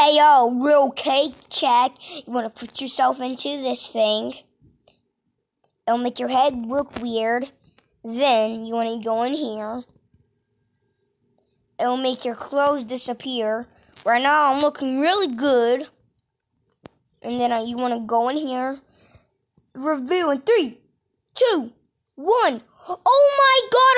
Ayo, real cake check. You want to put yourself into this thing. It'll make your head look weird. Then you want to go in here. It'll make your clothes disappear. Right now I'm looking really good. And then uh, you want to go in here. Review in three, two, one. Oh my god,